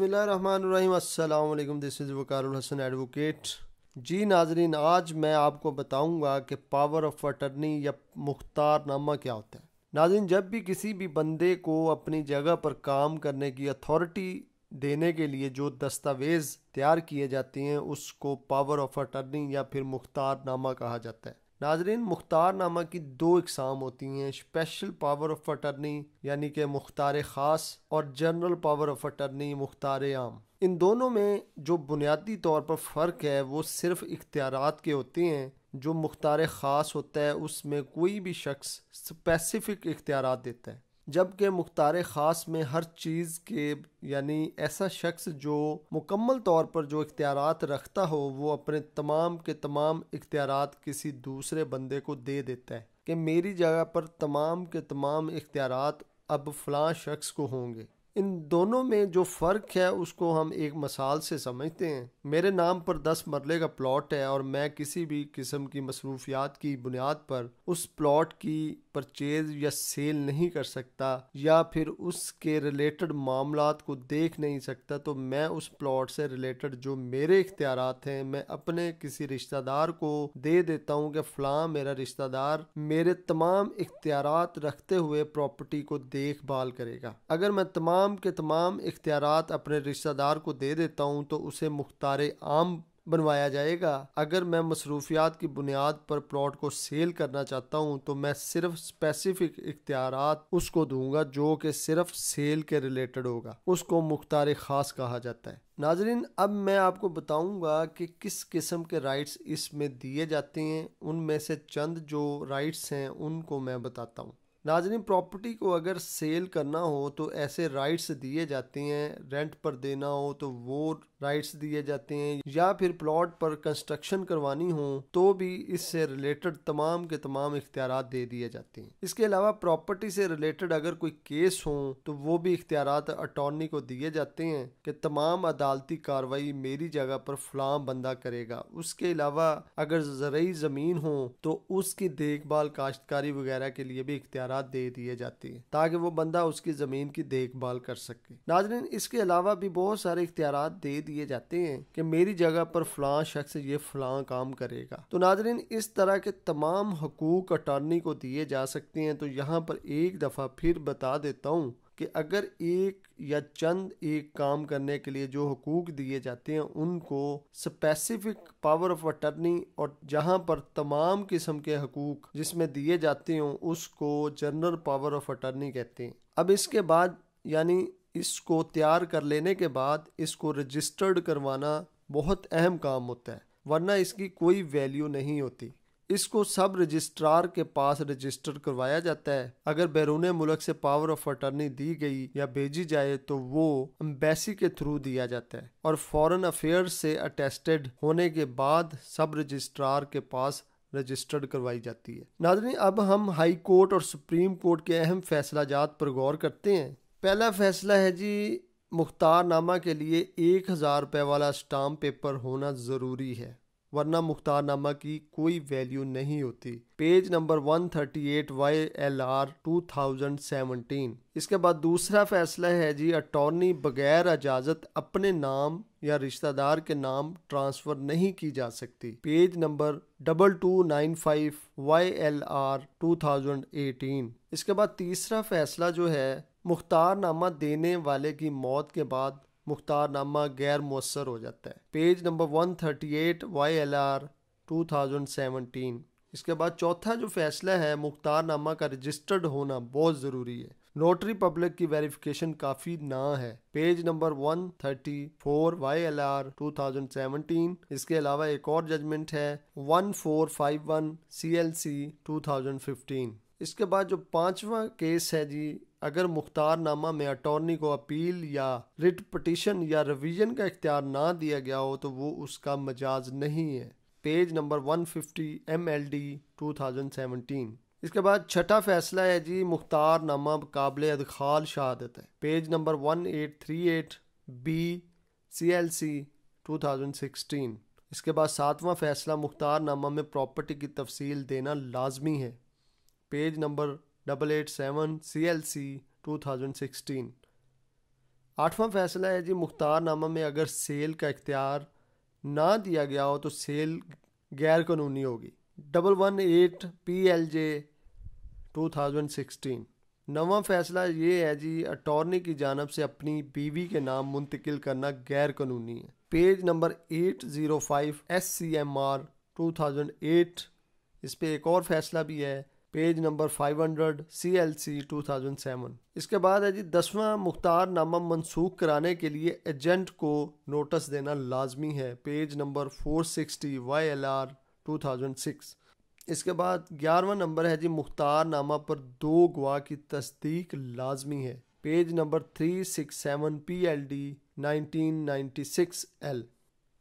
बसमीम this is Waqar Hasan advocate ji नाजरीन आज मैं आपको बताऊंगा कि पावर ऑफ अटर्नी या मुख्तारनामा क्या होता है नाजरीन जब भी किसी भी बंदे को अपनी जगह पर काम करने की अथॉरिटी देने के लिए जो दस्तावेज़ तैयार किए जाते हैं उसको पावर ऑफ अटर्नी या फिर मुख्तारनामा कहा जाता है नाजरीन मुख्तार नामा की दो इकसाम होती हैं स्पेशल पावर ऑफ अटर्नी यानी कि मुख्तार ख़ास और जनरल पावर ऑफ अटर्नी मुख्तार आम इन दोनों में जो बुनियादी तौर पर फ़र्क है वो सिर्फ इख्तियार के होते हैं जो मुख्तार ख़ास होता है उसमें कोई भी शख्स स्पेसिफ़िक इख्तियार देता है जबकि मुख्तार ख़ास में हर चीज़ के यानी ऐसा शख्स जो मुकम्मल तौर पर जो इख्तियार रखता हो वो अपने तमाम के तमाम इख्तियार किसी दूसरे बंदे को दे देता है कि मेरी जगह पर तमाम के तमाम इख्तियार अब फलां शख्स को होंगे इन दोनों में जो फ़र्क है उसको हम एक मसाल से समझते हैं मेरे नाम पर दस मरले का प्लॉट है और मैं किसी भी किस्म की मसरूफियात की बुनियाद पर उस प्लॉट की परचेज या सेल नहीं कर सकता या फिर उसके रिलेटेड मामला को देख नहीं सकता तो मैं उस प्लॉट से रिलेटेड जो मेरे इख्तियार हैं मैं अपने किसी रिश्तेदार को दे देता हूँ कि फलां मेरा रिश्तेदार मेरे तमाम इख्तियार रखते हुए प्रॉपर्टी को देखभाल करेगा अगर मैं तमाम के तमाम इख्तियार अपने रिश्तेदार को दे देता हूँ तो उसे मुख्तार आम बनवाया जाएगा अगर मैं मसरूफियात की बुनियाद पर प्लॉट को सेल करना चाहता हूँ तो मैं सिर्फ स्पेसिफिक इख्तियार उसको दूंगा जो कि सिर्फ सेल के रिलेटेड होगा उसको मुख्तार खास कहा जाता है नाजरीन अब मैं आपको बताऊंगा कि किस किस्म के राइट्स इसमें दिए जाते हैं उनमें से चंद जो राइट्स हैं उनको मैं बताता हूँ नाजरीन प्रॉपर्टी को अगर सेल करना हो तो ऐसे राइट्स दिए जाते हैं रेंट पर देना हो तो वो राइट्स दिए जाते हैं या फिर प्लॉट पर कंस्ट्रक्शन करवानी हो तो भी इससे रिलेटेड तमाम के तमाम इख्तियार दे दिए जाते हैं इसके अलावा प्रॉपर्टी से रिलेटेड अगर कोई केस हो तो वो भी इख्तियार अटॉर्नी को दिए जाते हैं कि तमाम अदालती कार्रवाई मेरी जगह पर फलाम बंदा करेगा उसके अलावा अगर जरिए ज़मीन हो तो उसकी देखभाल काश्तकारी वगैरह के लिए भी इख्तियार जवाहरात दे दिए जाते हैं ताकि वो बंदा उसकी ज़मीन की देखभाल कर सके नाजरीन इसके अलावा भी बहुत सारे इख्तियार दे दिए जाते हैं कि मेरी जगह पर फलां शख्स ये फलां काम करेगा तो नाजरीन इस तरह के तमाम हकूक अटारनी को दिए जा सकते हैं तो यहाँ पर एक दफ़ा फिर बता देता हूँ कि अगर एक या चंद एक काम करने के लिए जो हकूक दिए जाते हैं उनको स्पेसिफिक पावर ऑफ अटर्नी और जहां पर तमाम किस्म के हकूक जिसमें दिए जाते हों उसको जनरल पावर ऑफ अटर्नी कहते हैं अब इसके बाद यानी इसको तैयार कर लेने के बाद इसको रजिस्टर्ड करवाना बहुत अहम काम होता है वरना इसकी कोई वैल्यू नहीं होती इसको सब रजिस्ट्रार के पास रजिस्टर करवाया जाता है अगर बैरून मुल्क से पावर ऑफ अटर्नी दी गई या भेजी जाए तो वो अम्बेसी के थ्रू दिया जाता है और फॉरेन अफेयर से अटेस्टेड होने के बाद सब रजिस्ट्रार के पास रजिस्टर्ड करवाई जाती है नादरी अब हम हाई कोर्ट और सुप्रीम कोर्ट के अहम फैसला जात पर गौर करते हैं पहला फैसला है जी मुख्तारनामा के लिए एक हज़ार रुपये वाला स्टाम्प पेपर होना ज़रूरी है वरना मुख्तारनामा की कोई वैल्यू नहीं होती page number 138 Y L R two इसके बाद दूसरा फैसला है जी अटॉर्नी बगैर इजाज़त अपने नाम या रिश्तेदार के नाम ट्रांसफ़र नहीं की जा सकती page number double two nine five Y L R two thousand eighteen इसके बाद तीसरा फैसला जो है मुख्तारनामा देने वाले की मौत के बाद मुख्तारनामा गैर मुसर हो जाता है page number 138 thirty eight Y L R two thousand seventeen इसके बाद चौथा जो फैसला है मुख्तारनामा का रजिस्टर्ड होना बहुत ज़रूरी है नोटरी पब्लिक की वेरिफिकेशन काफ़ी ना है पेज नंबर 134 थाउजेंड सेवनटीन इसके अलावा एक और जजमेंट है 1451 थाउजेंड फिफ्टीन इसके बाद जो पांचवा केस है जी अगर मुख्तारनामा में अटॉर्नी को अपील या रिट पटिशन या रिवीजन का इख्तियार ना दिया गया हो तो वो उसका मजाज नहीं है page number 150 fifty M L D two thousand seventeen इसके बाद छठा फैसला है जी मुख्तारनामा काबिल अदखाल शहादत है page number 1838 B C L C two thousand sixteen इसके बाद सातवां फैसला मुख्तारनामा में प्रॉपर्टी की तफसील देना लाजमी है page number double eight seven C L C two thousand sixteen आठवां फैसला है जी मुख्तारनामा में अगर सेल का इख्तियार ना दिया गया हो तो सेल गैर कानूनी होगी double one eight P L J two thousand sixteen नवा फैसला ये है जी अटॉर्नी की जानब से अपनी बीवी के नाम मुंतकिल करना गैर कानूनी है page number eight zero five S C M R two thousand eight इस पर एक और फैसला भी है पेज नंबर 500 सीएलसी 2007 इसके बाद है जी दसवां मुख्तार नामा मनसूख कराने के लिए एजेंट को नोटिस देना लाजमी है पेज नंबर 460 वाईएलआर 2006 इसके बाद ग्यारहवा नंबर है जी मुख्तार नामा पर दो गवाह की तस्दीक लाजमी है पेज नंबर 367 पीएलडी 1996 एल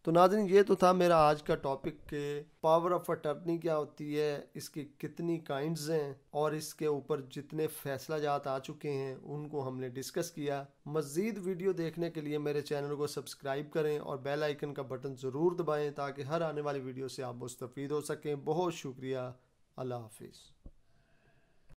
तो नाजरीन ये तो था मेरा आज का टॉपिक के पावर ऑफ अटर्नी क्या होती है इसकी कितनी काइंड्स हैं और इसके ऊपर जितने फैसला जात आ चुके हैं उनको हमने डिस्कस किया मज़ीद वीडियो देखने के लिए मेरे चैनल को सब्सक्राइब करें और बेल आइकन का बटन ज़रूर दबाएं ताकि हर आने वाली वीडियो से आप मुस्तफ़ हो सकें बहुत शुक्रिया अल्लाह हाफिज़